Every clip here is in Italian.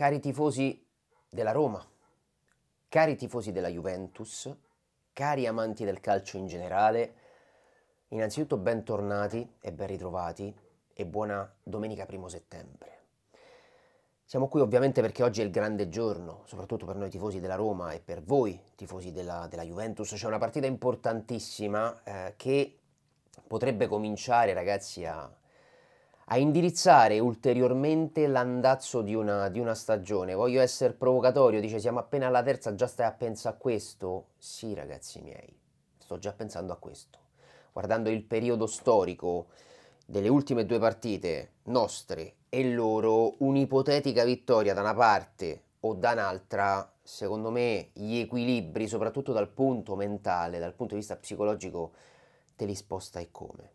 Cari tifosi della Roma, cari tifosi della Juventus, cari amanti del calcio in generale, innanzitutto bentornati e ben ritrovati e buona domenica primo settembre. Siamo qui ovviamente perché oggi è il grande giorno, soprattutto per noi tifosi della Roma e per voi tifosi della, della Juventus. C'è una partita importantissima eh, che potrebbe cominciare, ragazzi, a, a indirizzare ulteriormente l'andazzo di una, di una, stagione. Voglio essere provocatorio, dice siamo appena alla terza, già stai a pensare a questo? Sì ragazzi miei, sto già pensando a questo. Guardando il periodo storico delle ultime due partite nostre e loro, un'ipotetica vittoria da una parte o da un'altra, secondo me gli equilibri, soprattutto dal punto mentale, dal punto di vista psicologico, te li sposta e come.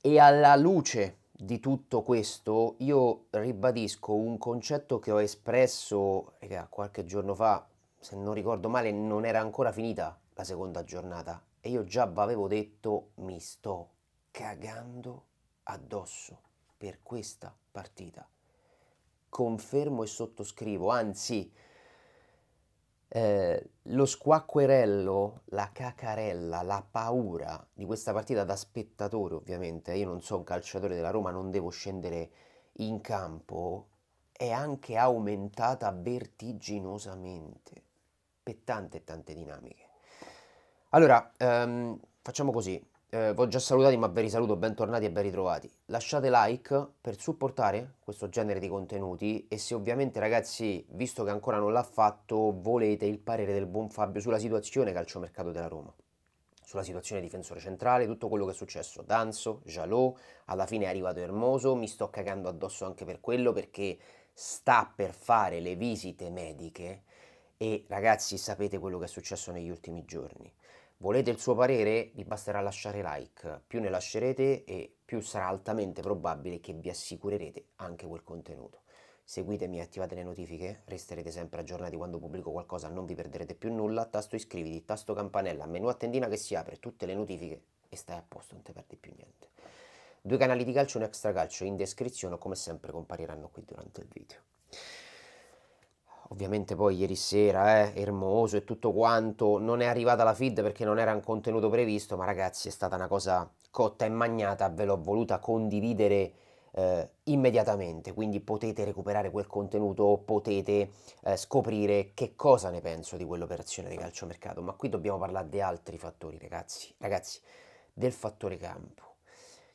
E alla luce di tutto questo io ribadisco un concetto che ho espresso raga, qualche giorno fa, se non ricordo male non era ancora finita la seconda giornata e io già avevo detto mi sto cagando addosso per questa partita. Confermo e sottoscrivo, anzi eh, lo squacquerello, la cacarella, la paura di questa partita da spettatore ovviamente, io non sono un calciatore della Roma, non devo scendere in campo, è anche aumentata vertiginosamente, per tante e tante dinamiche. Allora, um, facciamo così, eh, vi ho già salutati ma vi risaluto, bentornati e ben ritrovati. Lasciate like per supportare questo genere di contenuti e se ovviamente ragazzi, visto che ancora non l'ha fatto, volete il parere del buon Fabio sulla situazione calciomercato della Roma, sulla situazione difensore centrale, tutto quello che è successo, Danzo, Jalò, alla fine è arrivato Ermoso, mi sto cagando addosso anche per quello perché sta per fare le visite mediche e ragazzi sapete quello che è successo negli ultimi giorni volete il suo parere, vi basterà lasciare like, più ne lascerete e più sarà altamente probabile che vi assicurerete anche quel contenuto. Seguitemi e attivate le notifiche, resterete sempre aggiornati quando pubblico qualcosa, non vi perderete più nulla, tasto iscriviti, tasto campanella, menu a tendina che si apre, tutte le notifiche e stai a posto, non ti perdi più niente. Due canali di calcio e un extra calcio in descrizione come sempre compariranno qui durante il video ovviamente poi ieri sera, eh, Ermoso e tutto quanto, non è arrivata la feed perché non era un contenuto previsto, ma ragazzi è stata una cosa cotta e magnata, ve l'ho voluta condividere eh, immediatamente, quindi potete recuperare quel contenuto, potete eh, scoprire che cosa ne penso di quell'operazione di calciomercato, ma qui dobbiamo parlare di altri fattori ragazzi, ragazzi, del fattore campo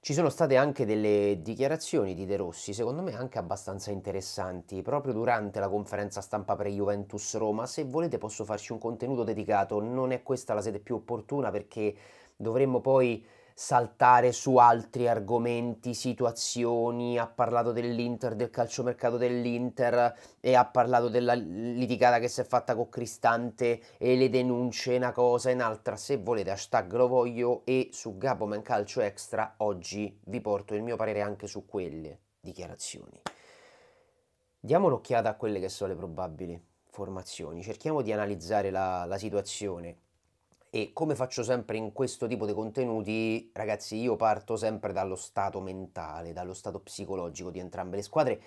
ci sono state anche delle dichiarazioni di De Rossi, secondo me anche abbastanza interessanti, proprio durante la conferenza stampa pre-Juventus Roma. Se volete posso farci un contenuto dedicato, non è questa la sede più opportuna perché dovremmo poi saltare su altri argomenti, situazioni, ha parlato dell'Inter, del calciomercato dell'Inter e ha parlato della litigata che si è fatta con Cristante e le denunce, una cosa e un'altra, se volete hashtag lo voglio e su Gaboman Calcio Extra oggi vi porto il mio parere anche su quelle dichiarazioni. Diamo un'occhiata a quelle che sono le probabili formazioni, cerchiamo di analizzare la, la situazione e come faccio sempre in questo tipo di contenuti, ragazzi, io parto sempre dallo stato mentale, dallo stato psicologico di entrambe le squadre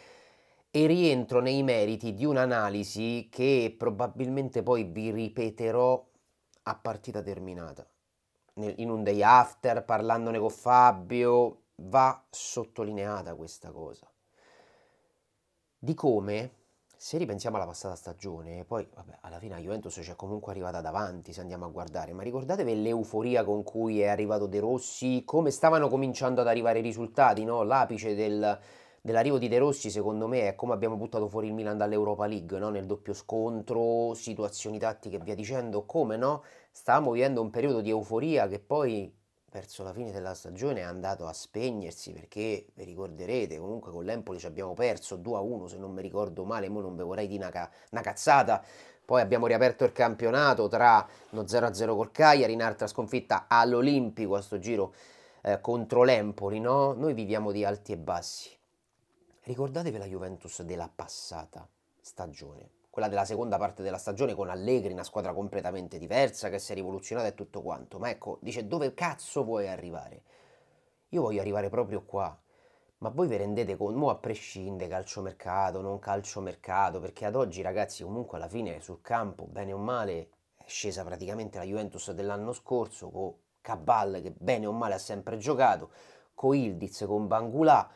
e rientro nei meriti di un'analisi che probabilmente poi vi ripeterò a partita terminata. In un day after, parlandone con Fabio, va sottolineata questa cosa. Di come se ripensiamo alla passata stagione, poi vabbè, alla fine la Juventus è comunque arrivata davanti se andiamo a guardare, ma ricordatevi l'euforia con cui è arrivato De Rossi, come stavano cominciando ad arrivare i risultati, no? l'apice del, dell'arrivo di De Rossi secondo me è come abbiamo buttato fuori il Milan dall'Europa League, no? nel doppio scontro, situazioni tattiche e via dicendo, come no? Stavamo vivendo un periodo di euforia che poi verso la fine della stagione è andato a spegnersi perché vi ricorderete comunque con l'Empoli ci abbiamo perso 2-1 se non mi ricordo male, mo non ve vorrei dire una, una cazzata. Poi abbiamo riaperto il campionato tra uno 0-0 col Cagliari, un'altra sconfitta all'Olimpico a sto giro eh, contro l'Empoli, no? Noi viviamo di alti e bassi. Ricordatevi la Juventus della passata stagione quella della seconda parte della stagione con Allegri, una squadra completamente diversa che si è rivoluzionata e tutto quanto, ma ecco, dice dove cazzo vuoi arrivare? Io voglio arrivare proprio qua. Ma voi vi rendete conto, mo a prescindere calciomercato, non calciomercato, perché ad oggi ragazzi comunque alla fine sul campo, bene o male, è scesa praticamente la Juventus dell'anno scorso con Cabal che bene o male ha sempre giocato, con Ildiz, con Bangulà,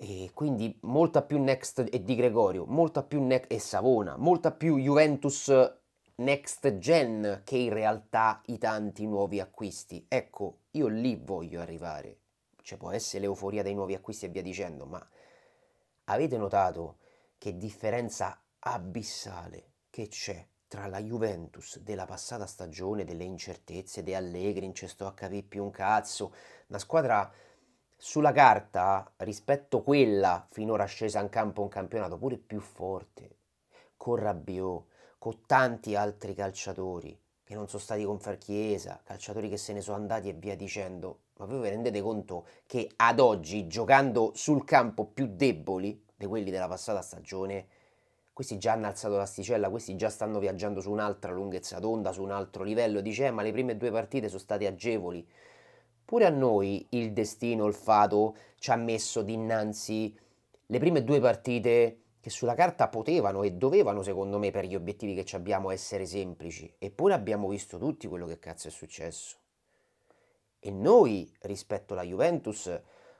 e quindi molta più next e Di Gregorio, molta più next e Savona, molta più Juventus eh, next gen che in realtà i tanti nuovi acquisti. Ecco, io lì voglio arrivare. Cioè può essere l'euforia dei nuovi acquisti e via dicendo, ma avete notato che differenza abissale che c'è tra la Juventus della passata stagione, delle incertezze, De Allegri, non ci sto a capire più un cazzo, una squadra sulla carta rispetto a quella finora scesa in campo un campionato pure più forte, con Rabiot, con tanti altri calciatori che non sono stati con Farchiesa, calciatori che se ne sono andati e via dicendo. Ma voi vi rendete conto che ad oggi, giocando sul campo più deboli di quelli della passata stagione, questi già hanno alzato l'asticella, questi già stanno viaggiando su un'altra lunghezza d'onda, su un altro livello. Dice, eh, ma le prime due partite sono state agevoli. Pure a noi il destino, il fato, ci ha messo dinanzi le prime due partite che sulla carta potevano e dovevano, secondo me, per gli obiettivi che ci abbiamo, essere semplici. Eppure abbiamo visto tutti quello che cazzo è successo. E noi, rispetto alla Juventus,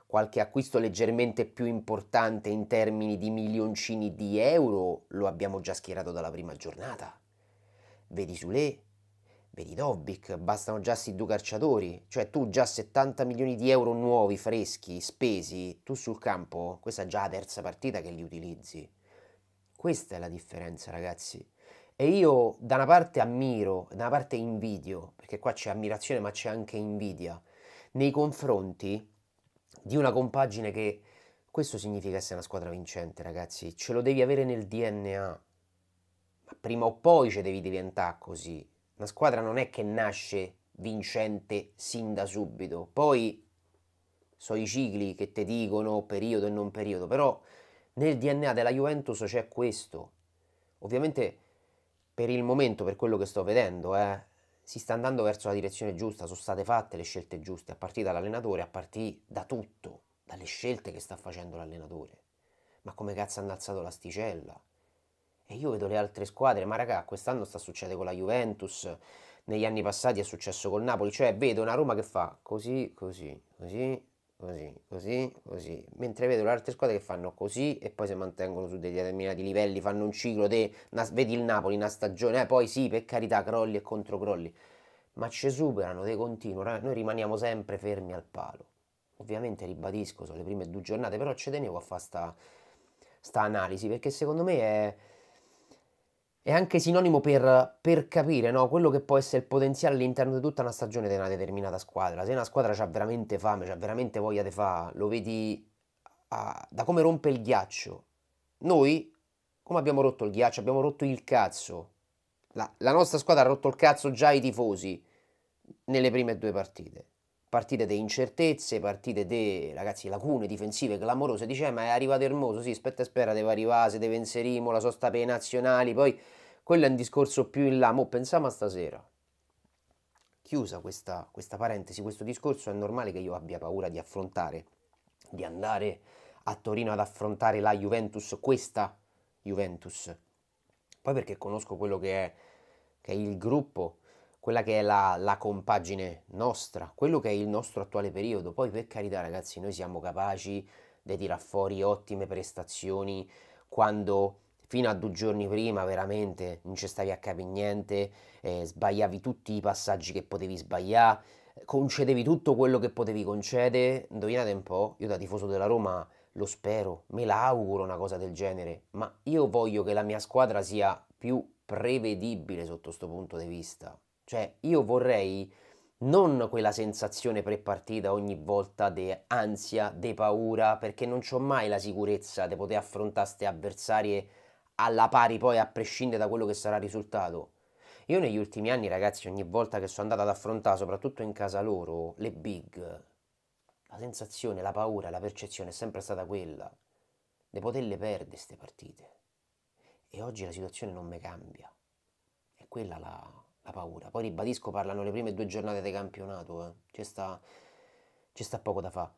qualche acquisto leggermente più importante in termini di milioncini di euro lo abbiamo già schierato dalla prima giornata. Vedi Sule, per i Dobbik bastano già questi due calciatori, cioè tu già 70 milioni di euro nuovi, freschi, spesi, tu sul campo, questa è già la terza partita che li utilizzi. Questa è la differenza ragazzi. E io da una parte ammiro, da una parte invidio, perché qua c'è ammirazione ma c'è anche invidia, nei confronti di una compagine che questo significa essere una squadra vincente, ragazzi. Ce lo devi avere nel DNA. Ma prima o poi ce devi diventare così. La squadra non è che nasce vincente sin da subito, poi so i cicli che ti dicono periodo e non periodo, però nel DNA della Juventus c'è questo. Ovviamente per il momento, per quello che sto vedendo, eh, si sta andando verso la direzione giusta, sono state fatte le scelte giuste, a partire dall'allenatore, a partire da tutto, dalle scelte che sta facendo l'allenatore. Ma come cazzo hanno alzato l'asticella? E io vedo le altre squadre, ma raga, quest'anno sta succedendo con la Juventus, negli anni passati è successo col Napoli, cioè vedo una Roma che fa così, così, così, così, così, così, mentre vedo le altre squadre che fanno così e poi si mantengono su determinati livelli, fanno un ciclo, de, una, vedi il Napoli, una stagione, eh, poi sì, per carità, crolli e controcrolli, ma ci superano, te continuo, noi rimaniamo sempre fermi al palo. Ovviamente ribadisco, sono le prime due giornate, però ci tenevo a fare sta, sta analisi, perché secondo me è è anche sinonimo per, per capire no? quello che può essere il potenziale all'interno di tutta una stagione di una determinata squadra. Se una squadra ha veramente fame, ha veramente voglia di fare, lo vedi a, da come rompe il ghiaccio. Noi, come abbiamo rotto il ghiaccio, abbiamo rotto il cazzo. La, la nostra squadra ha rotto il cazzo già ai tifosi nelle prime due partite. Partite di incertezze, partite di ragazzi lacune difensive clamorose. Dice, eh, ma è arrivato Ermoso, sì, aspetta, spera, deve arrivare, se deve inserire, la sosta per i nazionali, poi quello è un discorso più in là, mo pensiamo a stasera. Chiusa questa, questa parentesi, questo discorso è normale che io abbia paura di affrontare, di andare a Torino ad affrontare la Juventus, questa Juventus. Poi perché conosco quello che è, che è il gruppo, quella che è la, la, compagine nostra, quello che è il nostro attuale periodo. Poi per carità ragazzi, noi siamo capaci di tirar fuori ottime prestazioni quando fino a due giorni prima veramente non ci stavi a capire niente, eh, sbagliavi tutti i passaggi che potevi sbagliare, concedevi tutto quello che potevi concedere, indovinate un po', io da tifoso della Roma lo spero, me l'auguro una cosa del genere, ma io voglio che la mia squadra sia più prevedibile sotto questo punto di vista, cioè io vorrei non quella sensazione pre-partita ogni volta di ansia, di paura, perché non ho mai la sicurezza di poter affrontare queste avversarie alla pari poi a prescindere da quello che sarà il risultato. Io negli ultimi anni, ragazzi, ogni volta che sono andato ad affrontare, soprattutto in casa loro, le big, la sensazione, la paura, la percezione è sempre stata quella di poterle perdere queste partite. E oggi la situazione non mi cambia. È quella la, la, paura. Poi ribadisco, parlano le prime due giornate di campionato, eh. ci, sta, ci sta poco da fare.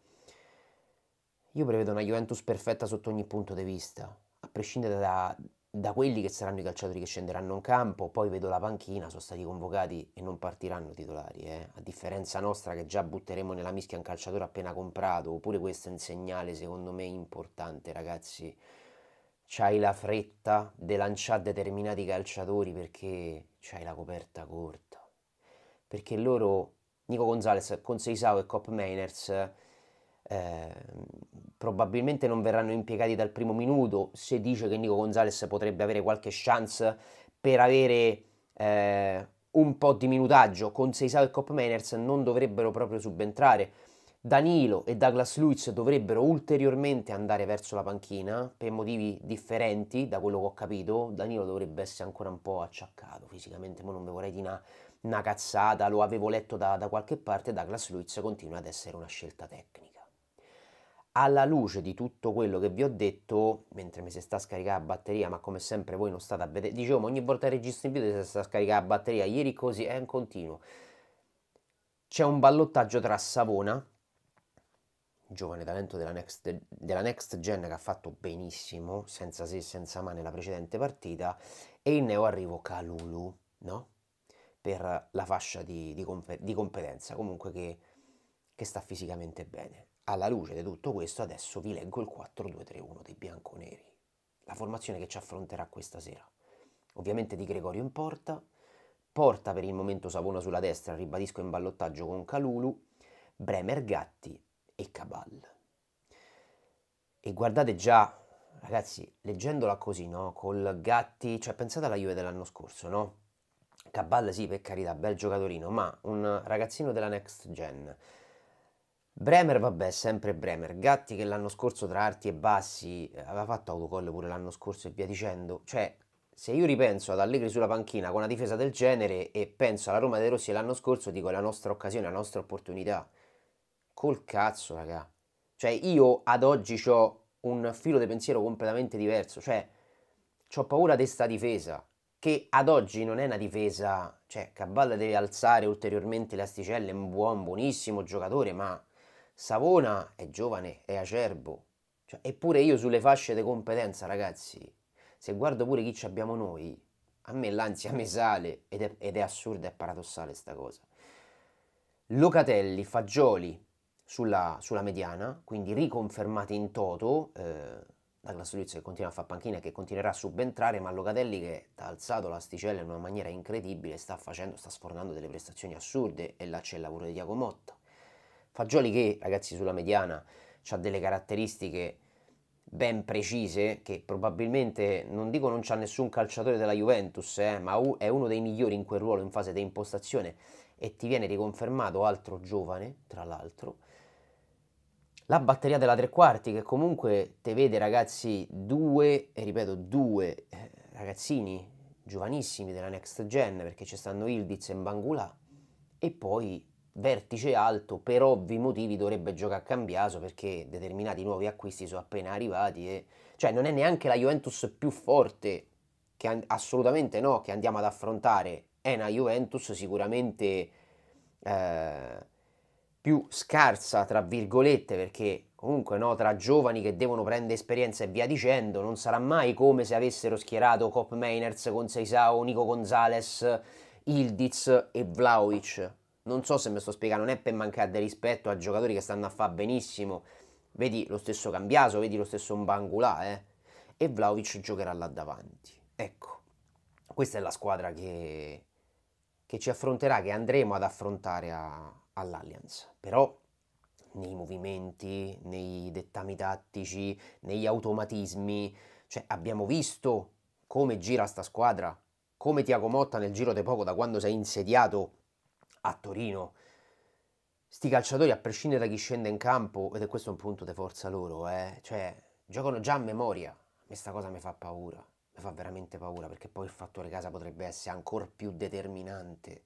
Io prevedo una Juventus perfetta sotto ogni punto di vista a prescindere da, da quelli che saranno i calciatori che scenderanno in campo, poi vedo la panchina, sono stati convocati e non partiranno titolari, eh. a differenza nostra che già butteremo nella mischia un calciatore appena comprato, oppure questo è un segnale secondo me importante ragazzi, c'hai la fretta di lanciare determinati calciatori perché c'hai la coperta corta, perché loro, Nico Gonzalez con Seisao e Cop Mainers Ehm, probabilmente non verranno impiegati dal primo minuto, se dice che Nico Gonzalez potrebbe avere qualche chance per avere eh, un po' di minutaggio, con Seisal e Cop Manners non dovrebbero proprio subentrare. Danilo e Douglas Luiz dovrebbero ulteriormente andare verso la panchina per motivi differenti da quello che ho capito. Danilo dovrebbe essere ancora un po' acciaccato fisicamente, ma non vi vorrei di una, una, cazzata, lo avevo letto da, da qualche parte. Douglas Luiz continua ad essere una scelta tecnica alla luce di tutto quello che vi ho detto, mentre mi si sta scaricando la batteria, ma come sempre voi non state a vedere, diciamo ogni volta che registro in video si sta scaricando la batteria, ieri così è in continuo. C'è un ballottaggio tra Savona, giovane talento della next, della next, Gen che ha fatto benissimo, senza se e senza ma nella precedente partita, e il neo arrivo Calulu, no? Per la fascia di, di, comp di competenza, comunque che, che sta fisicamente bene alla luce di tutto questo adesso vi leggo il 4-2-3-1 dei bianconeri, la formazione che ci affronterà questa sera. Ovviamente di Gregorio in porta, porta per il momento Savona sulla destra, ribadisco in ballottaggio con Calulu, Bremer Gatti e Cabal. E guardate già, ragazzi, leggendola così, no? Col Gatti, cioè pensate alla Juve dell'anno scorso, no? Cabal sì, per carità, bel giocatorino, ma un ragazzino della next gen Bremer, vabbè, sempre Bremer. Gatti che l'anno scorso tra Arti e Bassi eh, aveva fatto autocoll pure l'anno scorso e via dicendo. Cioè, se io ripenso ad Allegri sulla panchina con una difesa del genere e penso alla Roma dei Rossi l'anno scorso, dico è la nostra occasione, la nostra opportunità. Col cazzo, raga. Cioè, io ad oggi ho un filo di pensiero completamente diverso. Cioè, ho paura di sta difesa, che ad oggi non è una difesa... Cioè, Caballa deve alzare ulteriormente le asticelle, è un buon, buonissimo giocatore, ma Savona è giovane, è acerbo. Cioè, eppure io sulle fasce di competenza, ragazzi, se guardo pure chi ci abbiamo noi, a me l'ansia mi sale ed è, ed è assurda e paradossale sta cosa. Locatelli, Fagioli sulla, sulla mediana, quindi riconfermati in toto, eh, da Glasoliuzzo che continua a fare panchina e che continuerà a subentrare, ma Locatelli che ha alzato l'asticella in una maniera incredibile, sta facendo, sta sfornando delle prestazioni assurde e là c'è il lavoro di Diacomotta. Fagioli che, ragazzi, sulla mediana ha delle caratteristiche ben precise che probabilmente, non dico non c'ha nessun calciatore della Juventus, eh, ma è uno dei migliori in quel ruolo in fase di impostazione e ti viene riconfermato altro giovane, tra l'altro. La batteria della tre quarti che comunque te vede ragazzi due, e ripeto due eh, ragazzini giovanissimi della next gen perché ci stanno Ildiz e Bangula e poi vertice alto per ovvi motivi dovrebbe giocare a Cambiaso perché determinati nuovi acquisti sono appena arrivati e cioè non è neanche la Juventus più forte che an... assolutamente no che andiamo ad affrontare è una Juventus sicuramente eh, più scarsa tra virgolette perché comunque no, tra giovani che devono prendere esperienza e via dicendo non sarà mai come se avessero schierato Cop Mainers con Seisao, Nico Gonzales Ildiz e Vlaovic non so se mi sto spiegando, non è per mancare di rispetto a giocatori che stanno a fare benissimo. Vedi lo stesso Cambiaso, vedi lo stesso Mbangulà, eh? E Vlaovic giocherà là davanti. Ecco, questa è la squadra che, che ci affronterà, che andremo ad affrontare all'Allianz. Però nei movimenti, nei dettami tattici, negli automatismi, cioè abbiamo visto come gira sta squadra, come Tiago Motta nel giro di poco da quando si è insediato a Torino. Sti calciatori, a prescindere da chi scende in campo, ed è questo un punto di forza loro, eh, cioè, giocano già a memoria. A me cosa mi fa paura, mi fa veramente paura, perché poi il fattore casa potrebbe essere ancora più determinante.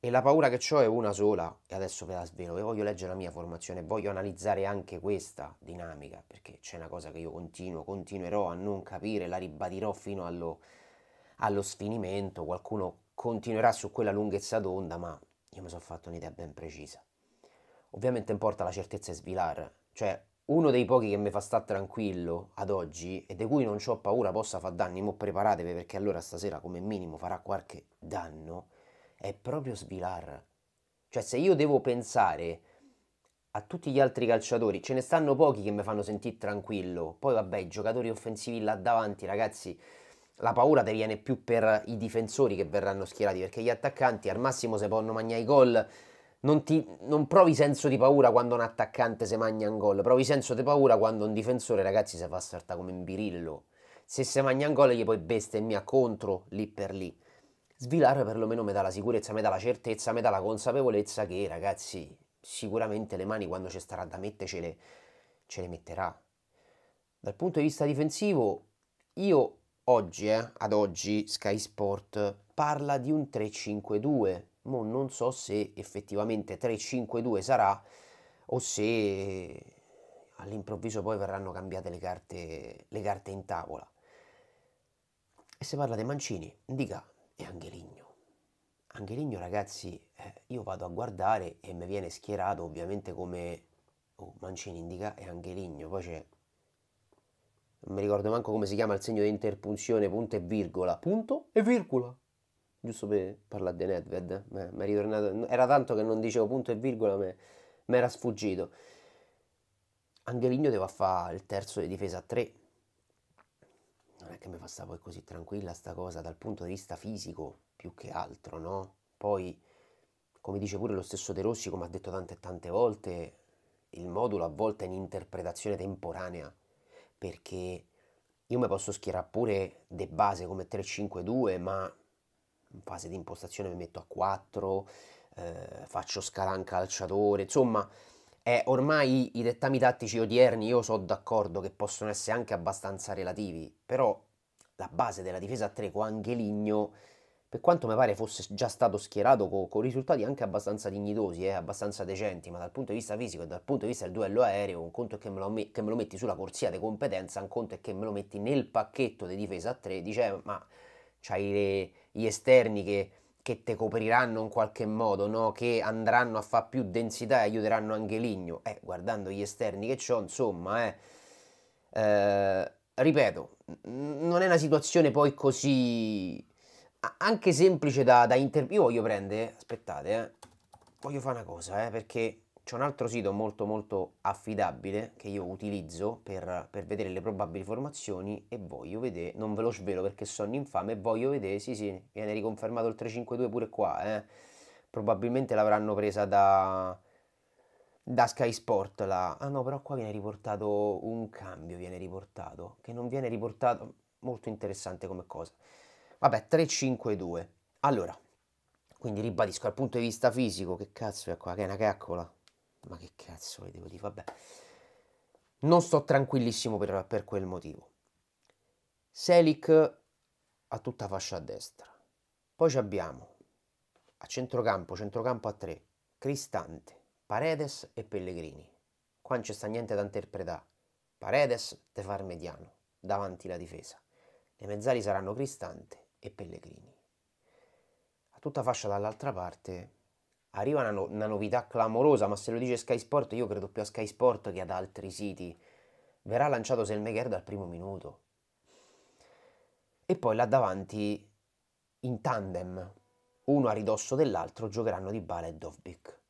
E la paura che ho è una sola, e adesso ve la svelo, e voglio leggere la mia formazione, voglio analizzare anche questa dinamica, perché c'è una cosa che io continuo, continuerò a non capire, la ribadirò fino allo, allo sfinimento, qualcuno continuerà su quella lunghezza d'onda, ma io mi sono fatto un'idea ben precisa. Ovviamente importa la certezza e svilar, cioè uno dei pochi che mi fa stare tranquillo ad oggi e di cui non ho paura possa far danni, mo preparatevi perché allora stasera come minimo farà qualche danno, è proprio svilar. Cioè se io devo pensare a tutti gli altri calciatori, ce ne stanno pochi che mi fanno sentire tranquillo, poi vabbè i giocatori offensivi là davanti ragazzi la paura te viene più per i difensori che verranno schierati, perché gli attaccanti al massimo se possono mangiare i gol, non, ti, non, provi senso di paura quando un attaccante se mangia un gol, provi senso di paura quando un difensore, ragazzi, si fa saltare come un birillo. Se se mangia un gol gli puoi bestemmia contro lì per lì. Svilar perlomeno mi dà la sicurezza, mi dà la certezza, mi dà la consapevolezza che, ragazzi, sicuramente le mani quando ci starà da mettercele, ce le metterà. Dal punto di vista difensivo, io oggi, eh, ad oggi, Sky Sport parla di un 3-5-2. Mo non so se effettivamente 3-5-2 sarà o se all'improvviso poi verranno cambiate le carte, le carte in tavola. E se parla di Mancini, Dica e Angeligno. Angeligno, ragazzi, eh, io vado a guardare e mi viene schierato ovviamente come oh, Mancini, Indica e Angeligno. Poi c'è non mi ricordo manco come si chiama il segno di interpunzione, punto e virgola, punto e virgola. Giusto per parlare di Nedved, eh? mi è ritornato, era tanto che non dicevo punto e virgola, mi era sfuggito. Angeligno deve fare il terzo di difesa a 3. Non è che mi fa sta poi così tranquilla sta cosa dal punto di vista fisico, più che altro, no? Poi, come dice pure lo stesso De Rossi, come ha detto tante e tante volte, il modulo a volte è in interpretazione temporanea perché io mi posso schierare pure de base come 3-5-2, ma in fase di impostazione mi metto a 4, eh, faccio scalan calciatore, insomma, eh, ormai i dettami tattici odierni io sono d'accordo che possono essere anche abbastanza relativi, però la base della difesa a 3 con Angeligno per quanto mi pare fosse già stato schierato con, con risultati anche abbastanza dignitosi, eh, abbastanza decenti, ma dal punto di vista fisico e dal punto di vista del duello aereo, un conto è che me lo, che me lo metti sulla corsia di competenza, un conto è che me lo metti nel pacchetto di difesa a 3, dice eh, ma c'hai le, gli esterni che, che te copriranno in qualche modo, no? che andranno a fare più densità e aiuteranno anche Ligno, eh, guardando gli esterni che ho, insomma, eh, eh ripeto, non è una situazione poi così anche semplice da, da interpretare. Io voglio prendere, aspettate, eh. voglio fare una cosa, eh, perché c'è un altro sito molto molto affidabile che io utilizzo per, per vedere le probabili formazioni e voglio vedere, non ve lo svelo perché sono infame, voglio vedere, sì sì, viene riconfermato il 352 pure qua, eh. probabilmente l'avranno presa da, da Sky Sport la... Ah no, però qua viene riportato un cambio, viene riportato, che non viene riportato, molto interessante come cosa. Vabbè, 3-5-2. Allora, quindi ribadisco dal punto di vista fisico, che cazzo è qua? Che è una caccola? Ma che cazzo le devo dire? Vabbè. Non sto tranquillissimo per, per quel motivo. Selic a tutta fascia a destra. Poi abbiamo a centrocampo, centrocampo a 3, Cristante, Paredes e Pellegrini. Qua non c'è sta niente da interpretare. Paredes te far mediano, davanti la difesa. Le mezzali saranno Cristante, e Pellegrini. A tutta fascia dall'altra parte arriva una, no- una, novità clamorosa, ma se lo dice Sky Sport io credo più a Sky Sport che ad altri siti. Verrà lanciato Selmeger dal primo minuto. E poi là davanti, in tandem, uno a ridosso dell'altro, giocheranno di Bale e Dovbik.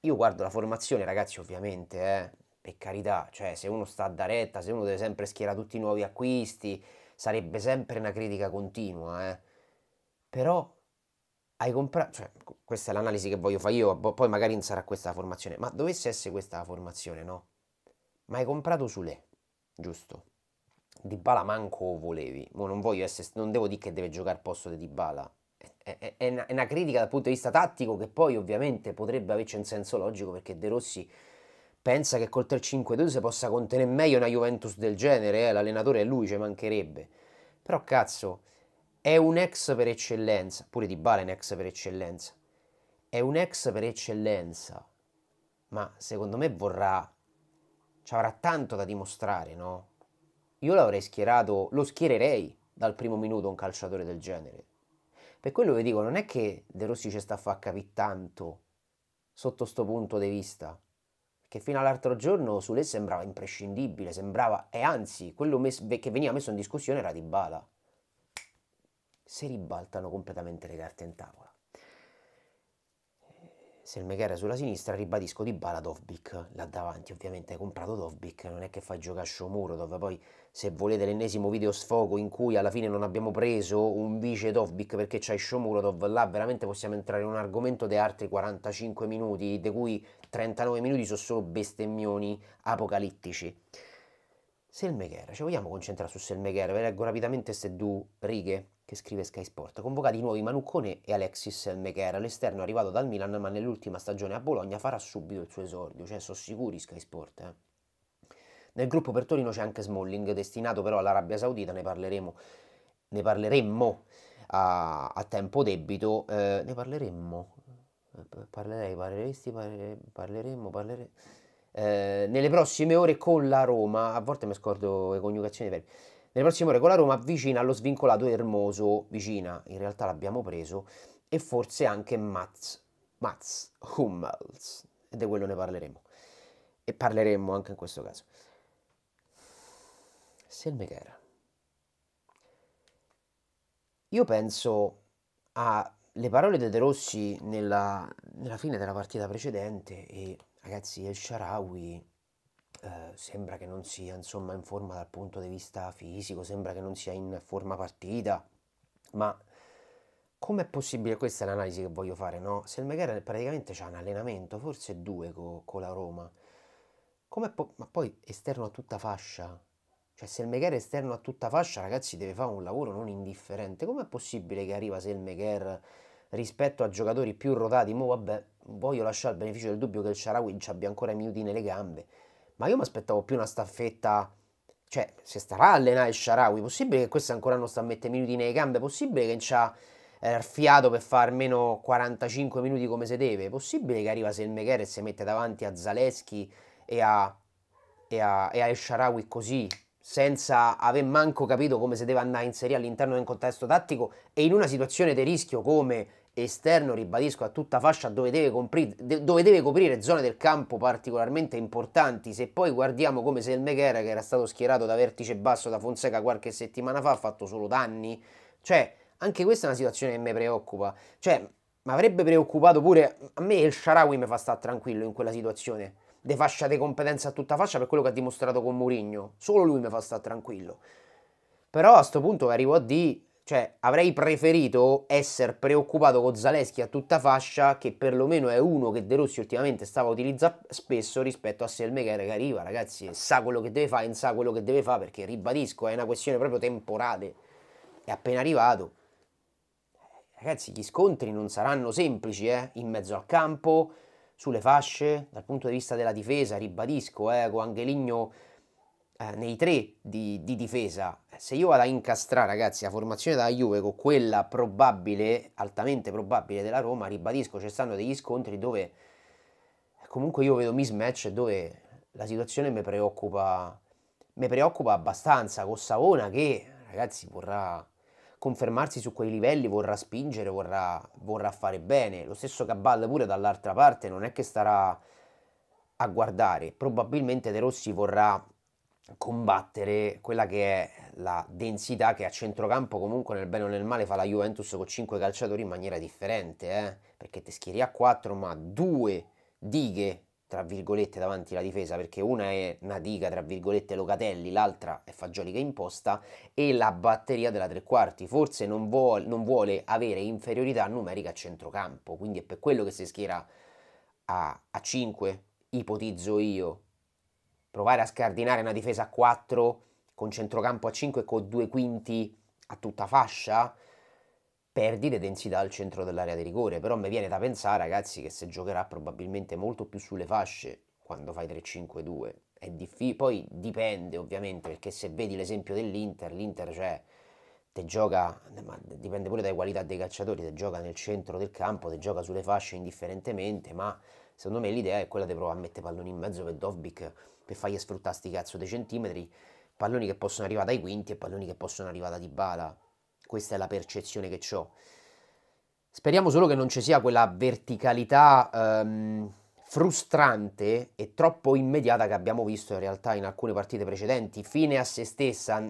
Io guardo la formazione, ragazzi, ovviamente, eh, per carità, cioè se uno sta da retta, se uno deve sempre schierare tutti i nuovi acquisti, sarebbe sempre una critica continua, eh. Però hai comprato, cioè, questa è l'analisi che voglio fare io, poi magari sarà questa la formazione, ma dovesse essere questa la formazione, no? Ma hai comprato Sule, giusto? Di Bala manco volevi, Mo non voglio essere, non devo dire che deve giocare al posto di Di Bala, è, è, è, una, è una critica dal punto di vista tattico che poi ovviamente potrebbe averci un senso logico perché De Rossi pensa che col 3-5-2 si possa contenere meglio una Juventus del genere, eh? l'allenatore è lui, ci mancherebbe. Però cazzo, è un ex per eccellenza, pure Di Bale è un ex per eccellenza. È un ex per eccellenza, ma secondo me vorrà, ci avrà tanto da dimostrare, no? Io l'avrei schierato, lo schiererei dal primo minuto un calciatore del genere. Per quello vi dico, non è che De Rossi ci sta a far capire tanto sotto sto punto di vista che fino all'altro giorno su lei sembrava imprescindibile, sembrava, e anzi, quello mes- che veniva messo in discussione era Dybala. Si ribaltano completamente le carte in tavola se il era sulla sinistra, ribadisco di Bala Dovbik là davanti, ovviamente hai comprato Dovbik, non è che fa giocare Shomuro dove poi se volete l'ennesimo video sfogo in cui alla fine non abbiamo preso un vice Dovbik perché c'hai Shomurodov là veramente possiamo entrare in un argomento di altri 45 minuti di cui 39 minuti sono solo bestemmioni apocalittici. Selmegher, ci vogliamo concentrare su Selmegher? Ve leggo rapidamente queste due righe che scrive Sky Sport. Convocati di nuovi Manuccone e Alexis Selmegher. L'esterno arrivato dal Milan, ma nell'ultima stagione a Bologna farà subito il suo esordio, cioè sono sicuri Sky Sport. Eh. Nel gruppo per Torino c'è anche Smalling, destinato però all'Arabia Saudita, ne parleremo, ne parleremmo a, a tempo debito, eh, ne parleremmo, eh, parlerei, parleresti, parleremmo, parleremmo. Eh, nelle prossime ore con la Roma, a volte mi scordo le coniugazioni dei verbi, nelle prossime ore con la Roma vicina allo svincolato Ermoso, vicina, in realtà l'abbiamo preso, e forse anche Mats, Mats Hummels, e di quello ne parleremo, e parleremo anche in questo caso. Selmeghera. Io penso alle parole di De Rossi nella, nella fine della partita precedente e Ragazzi, il Sharawi eh, sembra che non sia insomma, in forma dal punto di vista fisico, sembra che non sia in forma partita, ma com'è possibile? Questa è l'analisi che voglio fare, no? Se il Megara praticamente ha un allenamento, forse due co con la Roma, po ma poi esterno a tutta fascia, cioè se il Megher esterno a tutta fascia, ragazzi, deve fare un lavoro non indifferente. Com'è possibile che arriva se il Megher rispetto a giocatori più rotati, mo vabbè, voglio lasciare il beneficio del dubbio che il Sharawi ci abbia ancora minuti nelle gambe, ma io mi aspettavo più una staffetta, cioè se starà a allenare il Sharawi, possibile che questo ancora non sta a mettere minuti nelle gambe, possibile che non ha eh, fiato per fare almeno 45 minuti come si deve, possibile che arriva Selmecher e si mette davanti a Zaleschi e a, e a, e a El Sharawi così, senza aver manco capito come si deve andare a inserire all'interno di un contesto tattico e in una situazione di rischio come esterno, ribadisco, a tutta fascia dove deve, comprire, dove deve, coprire zone del campo particolarmente importanti. Se poi guardiamo come se il Meghera, che era stato schierato da vertice basso da Fonseca qualche settimana fa, ha fatto solo danni, cioè anche questa è una situazione che mi preoccupa. Cioè, mi avrebbe preoccupato pure a me il Sharawi mi fa stare tranquillo in quella situazione. De fascia di competenza a tutta fascia per quello che ha dimostrato con Mourinho. Solo lui mi fa stare tranquillo. Però a questo punto arrivo a D cioè, avrei preferito essere preoccupato con Zaleschi a tutta fascia, che perlomeno è uno che De Rossi ultimamente stava utilizzando spesso rispetto a Selmeghere che arriva, ragazzi, sa quello che deve fare, non sa quello che deve fare, perché ribadisco, è una questione proprio temporale. È appena arrivato. Ragazzi, gli scontri non saranno semplici, eh? In mezzo al campo, sulle fasce, dal punto di vista della difesa, ribadisco, eh, con Angeligno eh, nei tre di, di, difesa, se io vado a incastrare ragazzi la formazione della Juve con quella probabile, altamente probabile della Roma, ribadisco, ci stanno degli scontri dove comunque io vedo mismatch dove la situazione mi preoccupa, mi preoccupa abbastanza, con Savona che ragazzi vorrà confermarsi su quei livelli, vorrà spingere, vorrà, vorrà fare bene, lo stesso Cabal pure dall'altra parte non è che starà a guardare, probabilmente De Rossi vorrà combattere quella che è la densità che a centrocampo comunque nel bene o nel male fa la Juventus con 5 calciatori in maniera differente, eh? perché te schieri a 4 ma due dighe tra virgolette davanti alla difesa perché una è una diga tra virgolette Locatelli, l'altra è Fagioli che imposta e la batteria della tre quarti, forse non, vuol, non vuole avere inferiorità numerica a centrocampo, quindi è per quello che si schiera a, a 5, ipotizzo io, provare a scardinare una difesa a 4 con centrocampo a 5 con due quinti a tutta fascia, perdi le densità al centro dell'area di rigore. Però mi viene da pensare, ragazzi, che se giocherà probabilmente molto più sulle fasce quando fai 3-5-2. È difficile, poi dipende ovviamente, perché se vedi l'esempio dell'Inter, l'Inter cioè te gioca, ma dipende pure dalle qualità dei calciatori, te gioca nel centro del campo, te gioca sulle fasce indifferentemente, ma secondo me l'idea è quella di provare a mettere palloni in mezzo per Dovbik per fargli sfruttare sti cazzo dei centimetri, palloni che possono arrivare dai quinti e palloni che possono arrivare da Dybala. Questa è la percezione che ho. Speriamo solo che non ci sia quella verticalità ehm, frustrante e troppo immediata che abbiamo visto in realtà in alcune partite precedenti, fine a se stessa.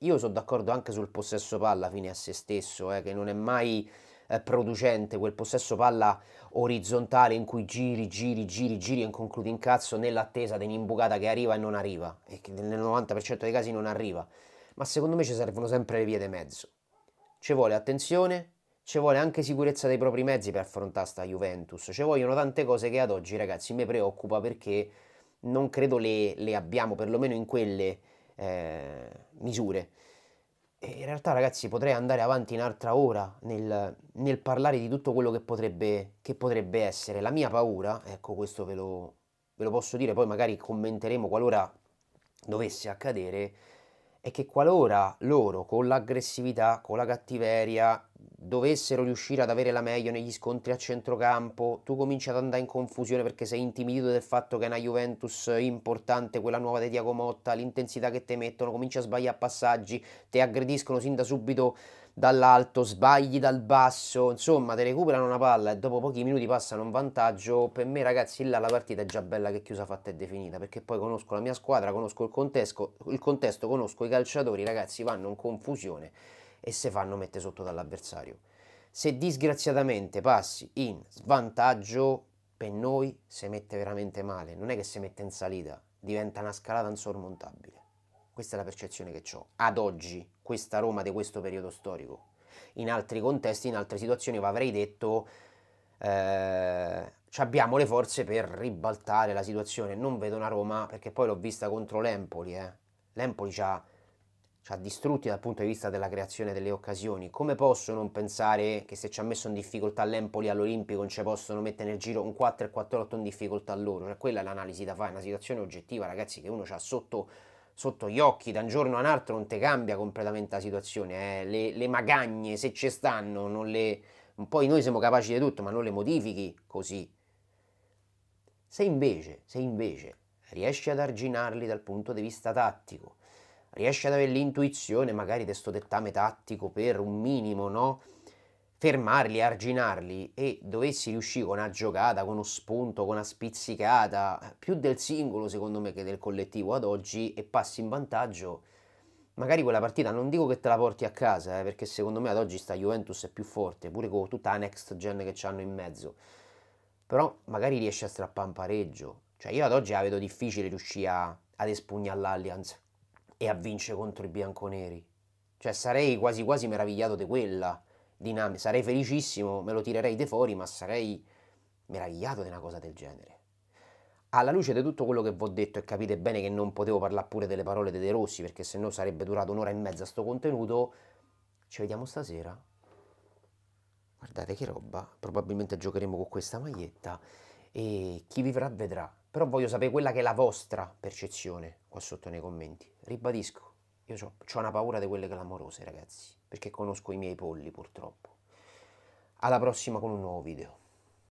Io sono d'accordo anche sul possesso palla fine a se stesso, eh, che non è mai eh, producente, quel possesso palla orizzontale in cui giri, giri, giri, giri e concludi in cazzo nell'attesa di un'imbucata che arriva e non arriva, e che nel 90% dei casi non arriva. Ma secondo me ci servono sempre le vie di mezzo. Ci vuole attenzione, ci vuole anche sicurezza dei propri mezzi per affrontare sta Juventus, ci vogliono tante cose che ad oggi ragazzi mi preoccupa perché non credo le, le abbiamo, perlomeno in quelle eh, misure. E eh, in realtà, ragazzi, potrei andare avanti un'altra ora nel, nel parlare di tutto quello che potrebbe, che potrebbe, essere. La mia paura, ecco, questo ve lo, ve lo posso dire, poi magari commenteremo qualora dovesse accadere, è che qualora loro con l'aggressività, con la cattiveria, dovessero riuscire ad avere la meglio negli scontri a centrocampo, tu cominci ad andare in confusione perché sei intimidito del fatto che è una Juventus importante, quella nuova di Diago Motta, l'intensità che te mettono, cominci a sbagliare passaggi, ti aggrediscono sin da subito dall'alto, sbagli dal basso, insomma ti recuperano una palla e dopo pochi minuti passano un vantaggio, per me ragazzi là la partita è già bella che chiusa fatta e definita, perché poi conosco la mia squadra, conosco il contesto, il contesto conosco i calciatori, ragazzi vanno in confusione e se fanno mette sotto dall'avversario. Se disgraziatamente passi in svantaggio, per noi si mette veramente male, non è che si mette in salita, diventa una scalata insormontabile. Questa è la percezione che ho ad oggi questa Roma di questo periodo storico. In altri contesti, in altre situazioni, vi avrei detto eh, abbiamo le forze per ribaltare la situazione. Non vedo una Roma, perché poi l'ho vista contro l'Empoli. Eh. L'Empoli ci ha, ci ha distrutti dal punto di vista della creazione delle occasioni. Come posso non pensare che se ci ha messo in difficoltà l'Empoli all'Olimpico non ci possono mettere nel giro un 4 4-8 in difficoltà loro? Cioè, quella è l'analisi da fare, è una situazione oggettiva, ragazzi, che uno ha sotto sotto gli occhi, da un giorno a un altro non ti cambia completamente la situazione, eh. le, le, magagne se ci stanno, non le... poi noi siamo capaci di tutto, ma non le modifichi così. Se invece, se invece riesci ad arginarli dal punto di vista tattico, riesci ad avere l'intuizione magari di questo dettame tattico per un minimo, no? fermarli, arginarli e dovessi riuscire con una giocata, con uno spunto, con una spizzicata, più del singolo secondo me che del collettivo ad oggi e passi in vantaggio, magari quella partita non dico che te la porti a casa, eh, perché secondo me ad oggi sta Juventus è più forte, pure con tutta la next gen che hanno in mezzo, però magari riesci a strappare un pareggio, cioè io ad oggi la vedo difficile riuscire a, ad espugnare l'Allianz e a vincere contro i bianconeri, cioè sarei quasi quasi meravigliato di quella dinamica. Sarei felicissimo, me lo tirerei di fuori, ma sarei meravigliato di una cosa del genere. Alla luce di tutto quello che vi ho detto e capite bene che non potevo parlare pure delle parole di De Rossi perché se no sarebbe durato un'ora e mezza sto contenuto, ci vediamo stasera. Guardate che roba, probabilmente giocheremo con questa maglietta e chi vivrà vedrà. Però voglio sapere quella che è la vostra percezione qua sotto nei commenti. Ribadisco, io ho una paura di quelle clamorose ragazzi perché conosco i miei polli purtroppo. Alla prossima con un nuovo video.